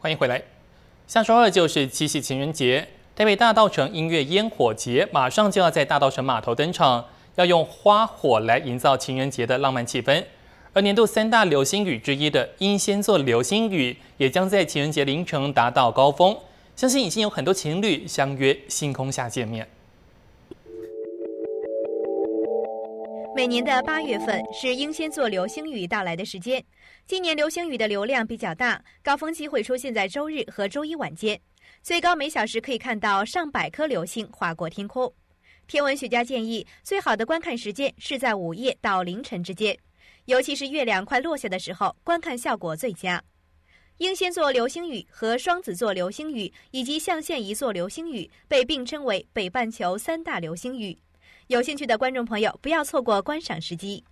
欢迎回来，下周二就是七夕情人节，台北大道城音乐烟火节马上就要在大道城码头登场，要用花火来营造情人节的浪漫气氛。而年度三大流星雨之一的英仙座流星雨也将在情人节凌晨达到高峰，相信已经有很多情侣相约星空下见面。每年的八月份是英仙座流星雨到来的时间，今年流星雨的流量比较大，高峰期会出现在周日和周一晚间，最高每小时可以看到上百颗流星划过天空。天文学家建议，最好的观看时间是在午夜到凌晨之间，尤其是月亮快落下的时候，观看效果最佳。英仙座流星雨和双子座流星雨以及象限仪座流星雨被并称为北半球三大流星雨。有兴趣的观众朋友，不要错过观赏时机。